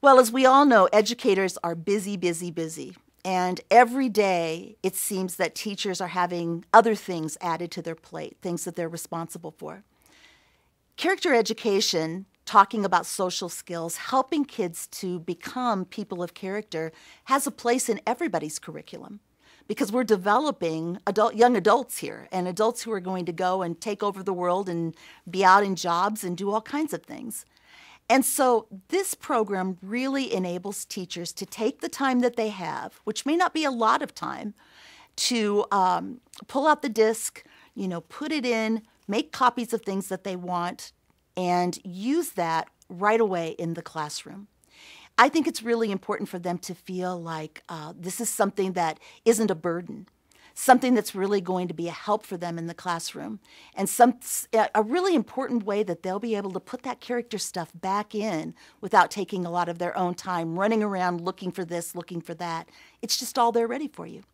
Well, as we all know, educators are busy, busy, busy. And every day, it seems that teachers are having other things added to their plate, things that they're responsible for. Character education, talking about social skills, helping kids to become people of character, has a place in everybody's curriculum because we're developing adult, young adults here and adults who are going to go and take over the world and be out in jobs and do all kinds of things. And so this program really enables teachers to take the time that they have, which may not be a lot of time, to um, pull out the disk, you know, put it in, make copies of things that they want, and use that right away in the classroom. I think it's really important for them to feel like uh, this is something that isn't a burden something that's really going to be a help for them in the classroom and some a really important way that they'll be able to put that character stuff back in without taking a lot of their own time running around looking for this, looking for that. It's just all there ready for you.